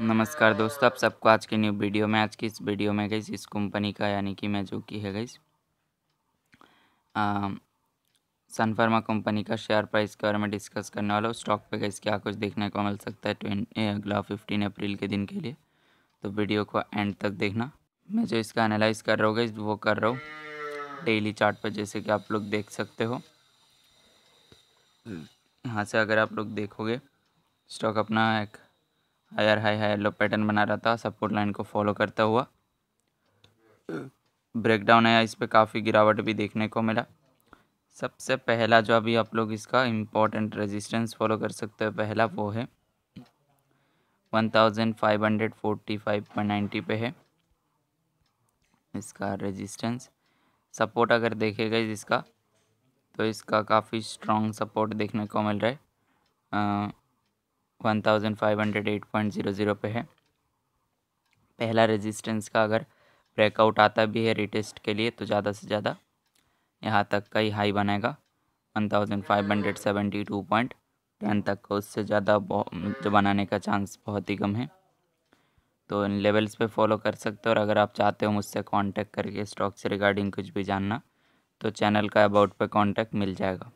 नमस्कार दोस्तों आप सबको आज के न्यू वीडियो में आज की इस वीडियो में गई इस कंपनी का यानी कि मैं जो की है गई सनफार्मा कंपनी का शेयर प्राइस के बारे में डिस्कस करने वाला हूँ स्टॉक पे गई क्या कुछ देखने को मिल सकता है ट्वेंटी अगला फिफ्टीन अप्रैल के दिन के लिए तो वीडियो को एंड तक देखना मैं जो इसका एनालाइज कर रहा हूँ गई वो कर रहा हूँ डेली चार्ट पर जैसे कि आप लोग देख सकते हो यहाँ से अगर आप लोग देखोगे स्टॉक अपना एक higher high higher low pattern बना रहा था सपोर्ट लाइन को फॉलो करता हुआ ब्रेकडाउन आया इस पर काफ़ी गिरावट भी देखने को मिला सबसे पहला जो अभी आप लोग इसका इम्पोर्टेंट रेजिस्टेंस फॉलो कर सकते हो पहला वो है one thousand five hundred forty five point ninety पे है इसका रेजिस्टेंस सपोर्ट अगर देखेगा इसका तो इसका काफ़ी स्ट्रॉन्ग सपोर्ट देखने को मिल रहा है one thousand five hundred eight point zero zero पे है पहला रेजिस्टेंस का अगर ब्रेकआउट आता भी है रिटेस्ट के लिए तो ज़्यादा से ज़्यादा यहाँ तक का ही हाई बनेगा one thousand five hundred seventy two point ten तक का उससे ज़्यादा जो बनाने का चांस बहुत ही कम है तो इन लेवल्स पे फॉलो कर सकते हो और अगर आप चाहते हो मुझसे कांटेक्ट करके स्टॉक से रिगार्डिंग कुछ भी जानना तो चैनल का अबाउट पे कांटेक्ट मिल जाएगा